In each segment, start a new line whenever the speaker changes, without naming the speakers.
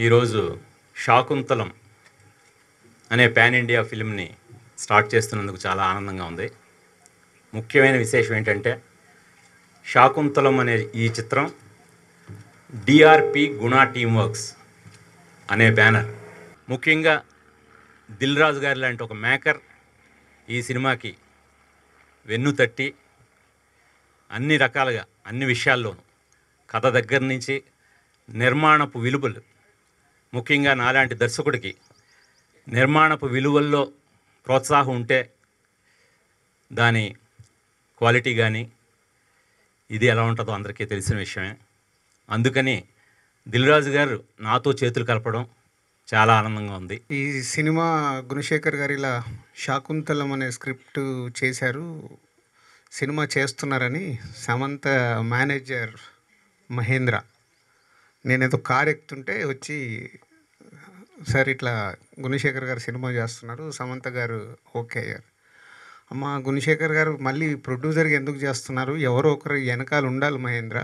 ఈరోజు శాకుంతలం అనే pan India ఫిల్మ్ని start చేస్తున్నందుకు చాలా ఆనందంగా ఉంది ముఖ్యమైన విశేషం ఏంటంటే శాకుంతలం అనే ఈ చిత్రం డిఆర్పి గుణా టీమ్ వర్క్స్ అనే బ్యానర్ ముఖ్యంగా దిల్ రాజు గారి లాంటి ఒక మేకర్ ఈ సినిమాకి వెన్ను తట్టి అన్ని రకాలుగా అన్ని విషయాల్లోనూ కథ దగ్గర నుంచి నిర్మాణపు విలువలు ముఖ్యంగా నాలాంటి దర్శకుడికి నిర్మాణపు విలువల్లో ప్రోత్సాహం ఉంటే దాని క్వాలిటీ కానీ ఇది ఎలా ఉంటుందో అందరికీ తెలిసిన విషయమే అందుకని దిల్రాజు గారు నాతో చేతులు కలపడం చాలా ఆనందంగా ఉంది
ఈ సినిమా గుణశేఖర్ గారు ఇలా శాకుంతలం అనే స్క్రిప్ట్ చేశారు సినిమా చేస్తున్నారని సమంత మేనేజర్ మహేంద్ర ఏదో కార్ ఎక్కుతుంటే వచ్చి సార్ ఇట్లా గుణశేఖర్ గారు సినిమా చేస్తున్నారు సమంత గారు ఓకే అయ్యారు అమ్మ గుణశేఖర్ గారు మళ్ళీ ప్రొడ్యూసర్గా ఎందుకు చేస్తున్నారు ఎవరో ఒకరు వెనకాల ఉండాలి మహేంద్ర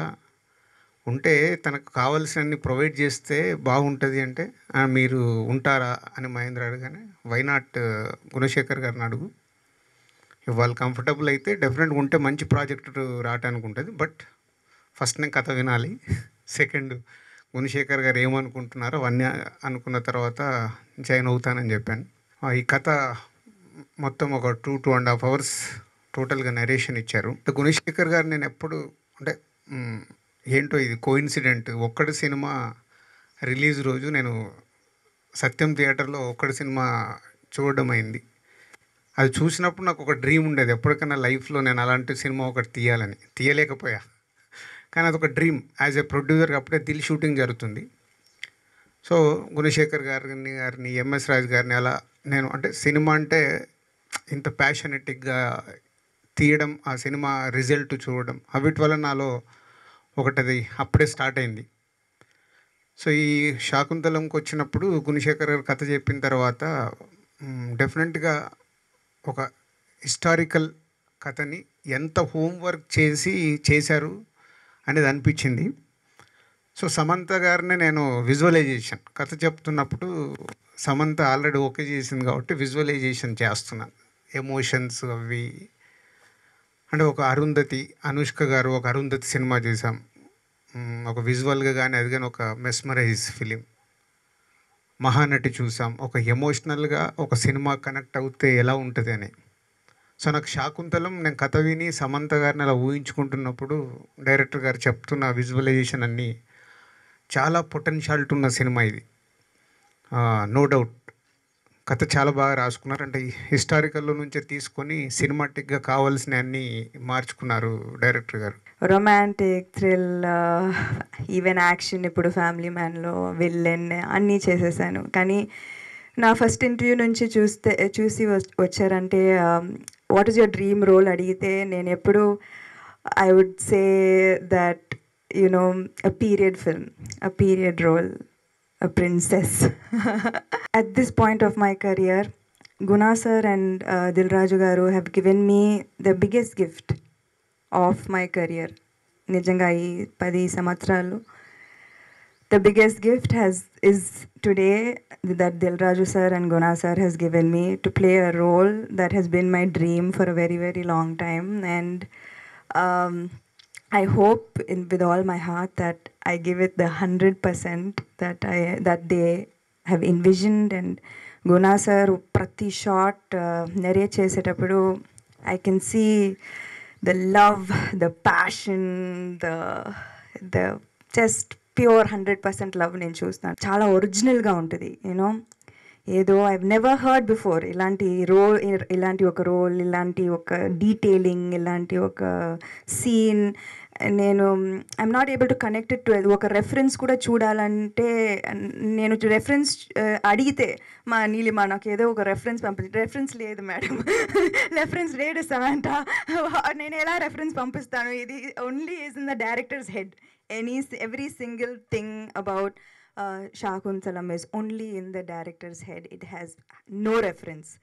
ఉంటే తనకు కావలసినన్ని ప్రొవైడ్ చేస్తే బాగుంటుంది అంటే మీరు ఉంటారా అని మహేంద్ర అడగానే వైనాట్ గుణశేఖర్ గారిని అడుగు ఇవాళ కంఫర్టబుల్ అయితే డెఫినెట్గా ఉంటే మంచి ప్రాజెక్టు రావటానికి ఉంటుంది బట్ ఫస్ట్ నేను కథ వినాలి సెకండ్ గుణశేఖర్ గారు ఏమనుకుంటున్నారో అవన్నీ అనుకున్న తర్వాత జాయిన్ అవుతానని చెప్పాను ఈ కథ మొత్తం ఒక two two and half hours టోటల్గా నరేషన్ ఇచ్చారు గుణశేఖర్ గారు నేను ఎప్పుడు అంటే ఏంటో ఇది కోఇన్సిడెంట్ ఒక్కడి సినిమా రిలీజ్ రోజు నేను సత్యం థియేటర్లో ఒక్కడి సినిమా చూడడం అయింది అది చూసినప్పుడు నాకు ఒక డ్రీమ్ ఉండేది ఎప్పటికైనా లైఫ్లో నేను అలాంటి సినిమా ఒకటి తీయాలని తీయలేకపోయా కానీ అదొక డ్రీమ్ యాజ్ ఏ ప్రొడ్యూసర్ అప్పుడే దిల్ షూటింగ్ జరుగుతుంది సో గుణశేఖర్ గారిని గారిని ఎంఎస్ రాజ్ గారిని అలా నేను అంటే సినిమా అంటే ఇంత ప్యాషనెటిక్గా తీయడం ఆ సినిమా రిజల్ట్ చూడడం అవిటి వల్ల నాలో ఒకటది అప్పుడే స్టార్ట్ అయింది సో ఈ శాకుంతలంకి వచ్చినప్పుడు గుణశేఖర్ గారు కథ చెప్పిన తర్వాత డెఫినెట్గా ఒక హిస్టారికల్ కథని ఎంత హోంవర్క్ చేసి చేశారు అనేది అనిపించింది సో సమంత గారిని నేను విజువలైజేషన్ కథ చెప్తున్నప్పుడు సమంత ఆల్రెడీ ఓకే చేసింది కాబట్టి విజువలైజేషన్ చేస్తున్నాను ఎమోషన్స్ అవి అంటే ఒక అరుంధతి అనుష్క గారు ఒక అరుంధతి సినిమా చేశాం ఒక విజువల్గా కానీ అది కానీ ఒక మెస్మరైజ్ ఫిలిం మహానటి చూసాం ఒక ఎమోషనల్గా ఒక సినిమా కనెక్ట్ అవుతే ఎలా ఉంటుంది అని సో నాకు శాకుంతలం నేను కథ విని సమంత గారిని అలా ఊహించుకుంటున్నప్పుడు డైరెక్టర్ గారు చెప్తున్న విజువలైజేషన్ అన్నీ చాలా పొటెన్షియాలిటీ ఉన్న సినిమా ఇది నో డౌట్ కథ చాలా బాగా రాసుకున్నారు అంటే హిస్టారికల్లో నుంచే తీసుకొని సినిమాటిక్గా కావాల్సిన అన్ని మార్చుకున్నారు director garu
romantic thrill even action ఇప్పుడు ఫ్యామిలీ మ్యాన్లో విల్లెన్ అన్నీ చేసేసాను కానీ నా ఫస్ట్ ఇంటర్వ్యూ నుంచి చూస్తే చూసి వచ్చారంటే what is your dream role అడిగితే నేను ఎప్పుడు I would say that you know a period film a period role a princess at this point of my career Guna sir and Dil Raju garu have given me the biggest gift of my career నిజంగా ఈ పది సంవత్సరాలు the biggest gift has is today that Dilraju sir and Guna sir has given me to play a role that has been my dream for a very very long time and um, I hope in, with all my heart that I give it the hundred percent that I that they have envisioned and Guna sir prati shot uh, narrate I can see the love the passion the the just pure hundred percent love నేను చూస్తాను చాలా ఒరిజినల్గా ఉంటుంది you know ఏదో I never heard before ఇలాంటి role ఇలాంటి ఒక role ఇలాంటి ఒక డీటెయిలింగ్ ఇలాంటి ఒక సీన్ నేను I'm not able to connect to ఒక రెఫరెన్స్ కూడా చూడాలంటే నేను రెఫరెన్స్ uh, అడిగితే మా నీలిమా నాకు ఏదో ఒక రెఫరెన్స్ పంపించి రెఫరెన్స్ లేదు మేడం రెఫరెన్స్ లేడు సార్ నేను ఎలా రెఫరెన్స్ పంపిస్తాను ఇది only is in the director's head any every single thing about uh, Shah is only in the director's head. It has no reference.